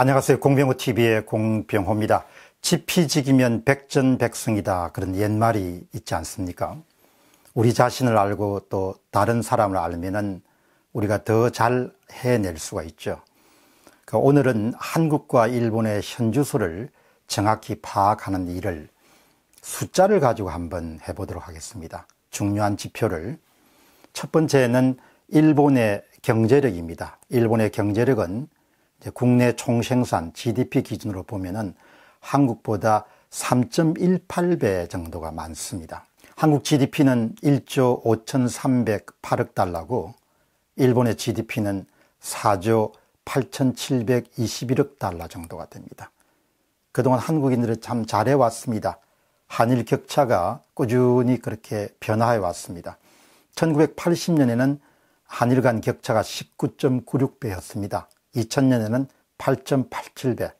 안녕하세요. 공병호TV의 공병호입니다. 지피지기면 백전백승이다. 그런 옛말이 있지 않습니까? 우리 자신을 알고 또 다른 사람을 알면은 우리가 더 잘 해낼 수가 있죠. 그 오늘은 한국과 일본의 현주소를 정확히 파악하는 일을 숫자를 가지고 한번 해보도록 하겠습니다. 중요한 지표를. 첫 번째는 일본의 경제력입니다. 일본의 경제력은 국내 총생산 GDP 기준으로 보면은 한국보다 3.18배 정도가 많습니다. 한국 GDP는 1조 5,308억 달러고 일본의 GDP는 4조 8,721억 달러 정도가 됩니다. 그동안 한국인들이 참 잘해왔습니다. 한일 격차가 꾸준히 그렇게 변화해 왔습니다. 1980년에는 한일 간 격차가 19.96배였습니다. 2000년에는 8.87배,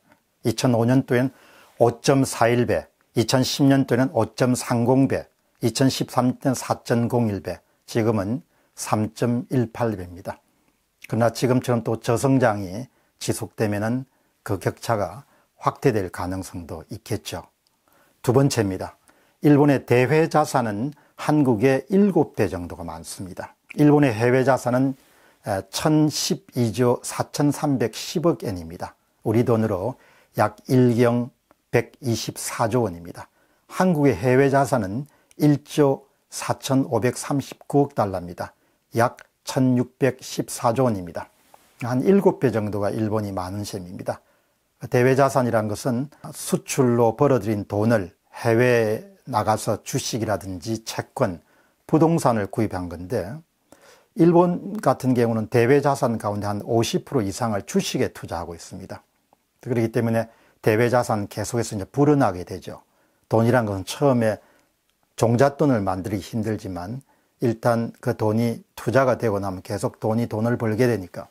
2005년도엔 5.41배, 2010년도에는 5.30배, 2013년 4.01배, 지금은 3.18배입니다. 그러나 지금처럼 또 저성장이 지속되면 그 격차가 확대될 가능성도 있겠죠. 두 번째입니다. 일본의 대외 자산은 한국의 7배 정도가 많습니다. 일본의 해외 자산은 1012조 4,310억 엔입니다. 우리 돈으로 약 1경 124조 원입니다. 한국의 해외 자산은 1조 4,539억 달러입니다. 약 1,614조 원입니다. 한 7배 정도가 일본이 많은 셈입니다. 대외 자산이란 것은 수출로 벌어들인 돈을 해외에 나가서 주식이라든지 채권, 부동산을 구입한 건데 일본 같은 경우는 대외 자산 가운데 한 50% 이상을 주식에 투자하고 있습니다. 그렇기 때문에 대외 자산 계속해서 이제 불어나게 되죠. 돈이란 것은 처음에 종잣돈을 만들기 힘들지만 일단 그 돈이 투자가 되고 나면 계속 돈이 돈을 벌게 되니까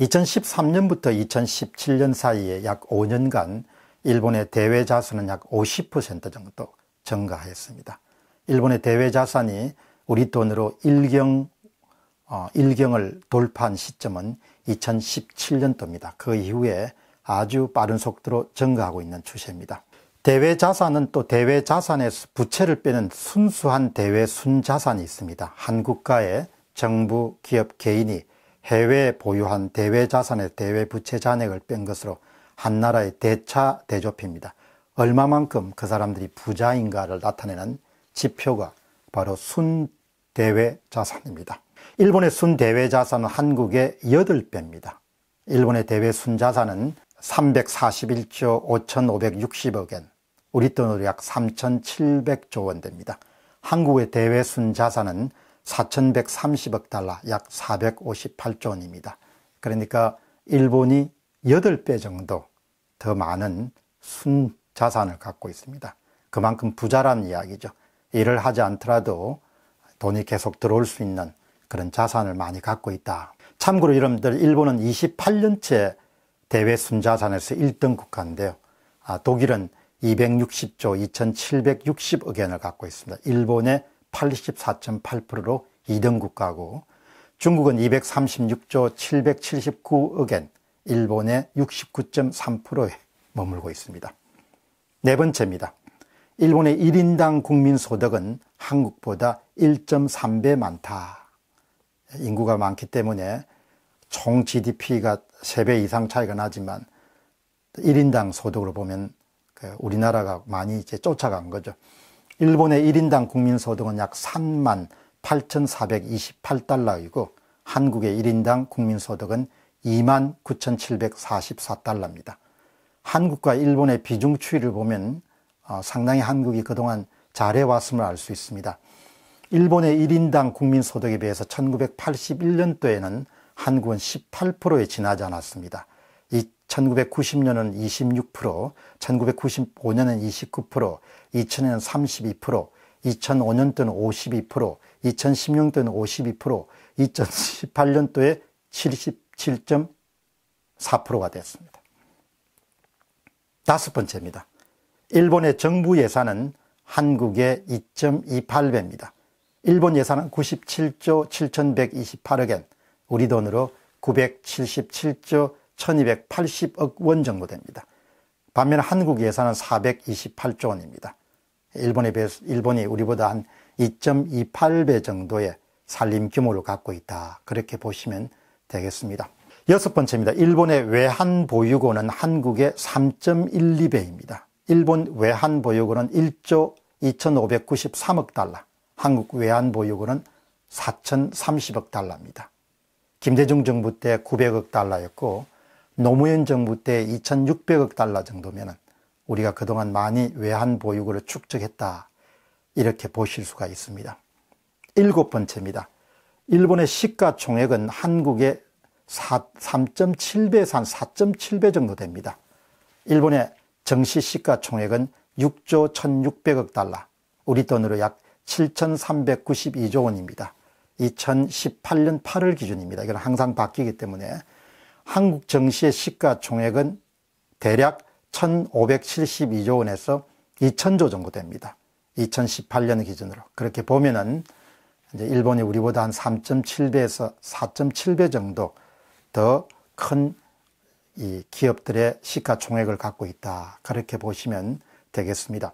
2013년부터 2017년 사이에 약 5년간 일본의 대외 자산은 약 50% 정도 증가했습니다. 일본의 대외 자산이 우리 돈으로 1경, 어, 1경을 돌파한 시점은 2017년도입니다. 그 이후에 아주 빠른 속도로 증가하고 있는 추세입니다. 대외 자산은 또 대외 자산에서 부채를 빼는 순수한 대외 순자산이 있습니다. 한국가의 정부, 기업, 개인이 해외에 보유한 대외 자산의 대외 부채 잔액을 뺀 것으로 한 나라의 대차 대조표입니다. 얼마만큼 그 사람들이 부자인가를 나타내는 지표가 바로 순 대외 자산입니다. 일본의 순 대외 자산은 한국의 8배입니다. 일본의 대외 순 자산은 341조 5,560억엔, 우리 돈으로 약 3,700조 원 됩니다. 한국의 대외 순 자산은 4,130억 달러, 약 458조 원입니다. 그러니까 일본이 8배 정도 더 많은 순 자산을 갖고 있습니다. 그만큼 부자란 이야기죠. 일을 하지 않더라도 돈이 계속 들어올 수 있는 그런 자산을 많이 갖고 있다. 참고로 여러분들 일본은 28년째 대외 순자산에서 1등 국가인데요. 아, 독일은 260조 2760억 엔을 갖고 있습니다. 일본의 84.8%로 2등 국가고 중국은 236조 779억 엔, 일본의 69.3%에 머물고 있습니다. 네 번째입니다. 일본의 1인당 국민소득은 한국보다 1.3배 많다. 인구가 많기 때문에 총 GDP가 3배 이상 차이가 나지만 1인당 소득으로 보면 그 우리나라가 많이 이제 쫓아간 거죠. 일본의 1인당 국민소득은 약 3만 8,428달러이고 한국의 1인당 국민소득은 2만 9,744달러입니다. 한국과 일본의 비중 추이를 보면 어, 상당히 한국이 그동안 잘해왔음을 알 수 있습니다. 일본의 1인당 국민소득에 비해서 1981년도에는 한국은 18%에 지나지 않았습니다. 1990년은 26%, 1995년은 29%, 2000년은 32%, 2005년도는 52%, 2016년도는 52%, 2018년도에 77.4%가 됐습니다. 다섯 번째입니다. 일본의 정부 예산은 한국의 2.28배입니다. 일본 예산은 97조 7128억엔, 우리 돈으로 977조 1280억 원 정도 됩니다. 반면 한국 예산은 428조 원입니다. 일본에 비해서 일본이 우리보다 한 2.28배 정도의 살림 규모를 갖고 있다. 그렇게 보시면 되겠습니다. 여섯 번째입니다. 일본의 외환 보유고는 한국의 3.12배입니다. 일본 외환보유고는 1조 2593억 달러, 한국 외환보유고는 4030억 달러입니다. 김대중 정부 때 900억 달러였고 노무현 정부 때 2600억 달러 정도면 우리가 그동안 많이 외환 보유고를 축적했다 이렇게 보실 수가 있습니다. 일곱 번째입니다. 일본의 시가총액은 한국의 3.7배에서 한 4.7배 정도 됩니다. 일본의 정시 시가총액은 6조 1,600억 달러, 우리 돈으로 약 7,392조 원입니다. 2018년 8월 기준입니다. 이건 항상 바뀌기 때문에 한국 정시의 시가총액은 대략 1,572조 원에서 2,000조 정도 됩니다. 2018년 기준으로 그렇게 보면은 이제 일본이 우리보다 한 3.7배에서 4.7배 정도 더큰 이 기업들의 시가총액을 갖고 있다. 그렇게 보시면 되겠습니다.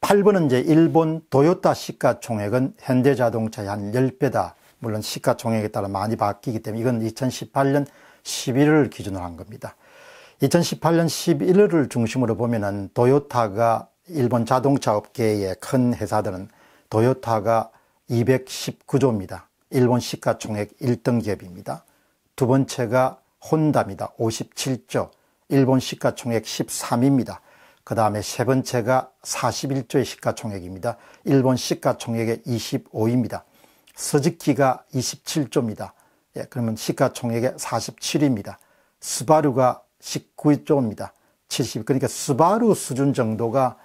8번은 이제 일본 도요타 시가총액은 현대자동차의 한 10배다. 물론 시가총액에 따라 많이 바뀌기 때문에 이건 2018년 11월을 기준으로 한 겁니다. 2018년 11월을 중심으로 보면은 도요타가 일본 자동차 업계의 큰 회사들은 도요타가 219조입니다. 일본 시가총액 1등 기업입니다. 두 번째가 혼담이다. 57조. 일본 시가총액 13입니다. 그 다음에 세 번째가 41조의 시가총액입니다. 일본 시가총액의 25입니다. 스즈키가 27조입니다. 예, 그러면 시가총액의 47입니다. 스바루가 19조입니다. 70. 그러니까 스바루 수준 정도가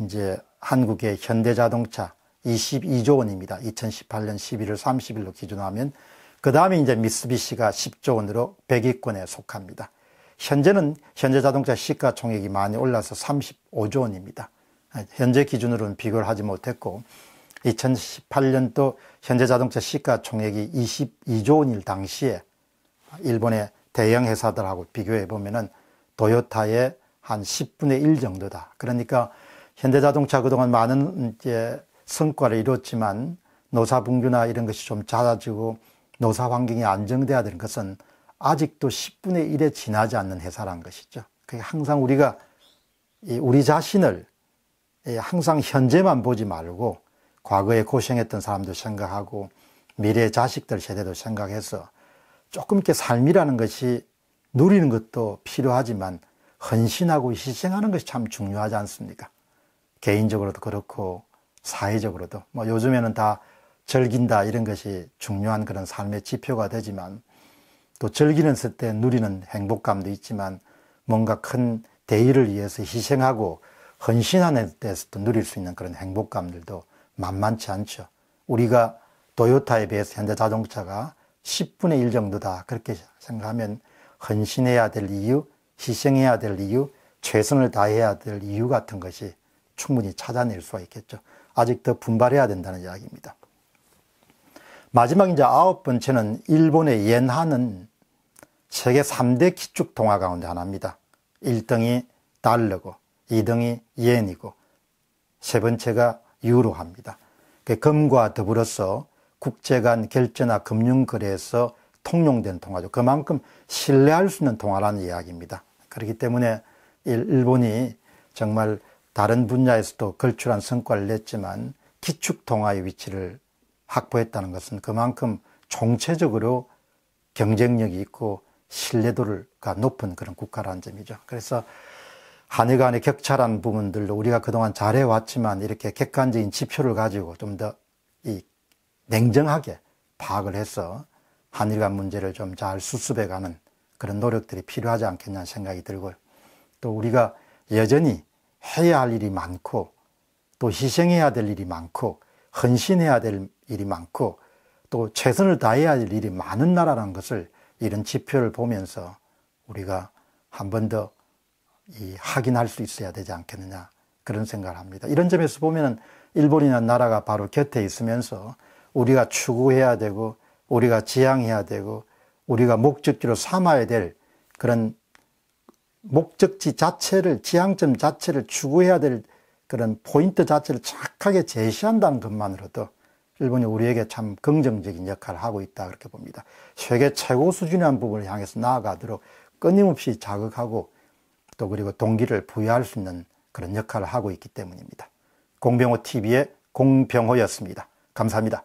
이제 한국의 현대자동차 22조 원입니다. 2018년 11월 30일로 기준하면 그 다음에 이제 미쓰비시가 10조 원으로 100위권에 속합니다. 현재는 현재 자동차 시가 총액이 많이 올라서 35조 원입니다. 현재 기준으로는 비교를 하지 못했고 2018년도 현재 자동차 시가 총액이 22조 원일 당시에 일본의 대형 회사들하고 비교해 보면은 도요타의 한 10분의 1 정도다. 그러니까 현대자동차 그동안 많은 이제 성과를 이뤘지만 노사분규나 이런 것이 좀 잦아지고 노사 환경이 안정돼야 되는 것은 아직도 10분의 1에 지나지 않는 회사란 것이죠. 항상 우리가 우리 자신을 항상 현재만 보지 말고 과거에 고생했던 사람도 생각하고 미래 자식들 세대도 생각해서 조금 이렇게 삶이라는 것이 누리는 것도 필요하지만 헌신하고 희생하는 것이 참 중요하지 않습니까? 개인적으로도 그렇고 사회적으로도 뭐 요즘에는 다 즐긴다 이런 것이 중요한 그런 삶의 지표가 되지만 또 즐기는 때 누리는 행복감도 있지만 뭔가 큰 대의를 위해서 희생하고 헌신하는 데서도 누릴 수 있는 그런 행복감들도 만만치 않죠. 우리가 도요타에 비해서 현대 자동차가 10분의 1 정도다. 그렇게 생각하면 헌신해야 될 이유, 희생해야 될 이유, 최선을 다해야 될 이유 같은 것이 충분히 찾아낼 수가 있겠죠. 아직 더 분발해야 된다는 이야기입니다. 마지막 이제 아홉 번째는 일본의 엔하는 세계 3대 기축 통화 가운데 하나입니다. 1등이 달러고 2등이 엔이고 세 번째가 유로합니다. 그 금과 더불어서 국제 간 결제나 금융 거래에서 통용된 통화죠. 그만큼 신뢰할 수 있는 통화라는 이야기입니다. 그렇기 때문에 일본이 정말 다른 분야에서도 걸출한 성과를 냈지만 기축 통화의 위치를 확보했다는 것은 그만큼 총체적으로 경쟁력이 있고 신뢰도가 높은 그런 국가라는 점이죠. 그래서 한일 간의 격차라는 부분들도 우리가 그동안 잘해왔지만 이렇게 객관적인 지표를 가지고 좀 더 냉정하게 파악을 해서 한일 간 문제를 좀 잘 수습해가는 그런 노력들이 필요하지 않겠냐는 생각이 들고요. 또 우리가 여전히 해야 할 일이 많고 또 희생해야 될 일이 많고 헌신해야 될 일이 많고 또 최선을 다해야 할 일이 많은 나라라는 것을 이런 지표를 보면서 우리가 한 번 더 확인할 수 있어야 되지 않겠느냐 그런 생각을 합니다. 이런 점에서 보면은 일본이라는 나라가 바로 곁에 있으면서 우리가 추구해야 되고 우리가 지향해야 되고 우리가 목적지로 삼아야 될 그런 목적지 자체를 지향점 자체를 추구해야 될 그런 포인트 자체를 착하게 제시한다는 것만으로도 일본이 우리에게 참 긍정적인 역할을 하고 있다 그렇게 봅니다. 세계 최고 수준의 한 부분을 향해서 나아가도록 끊임없이 자극하고 또 그리고 동기를 부여할 수 있는 그런 역할을 하고 있기 때문입니다. 공병호 TV의 공병호였습니다. 감사합니다.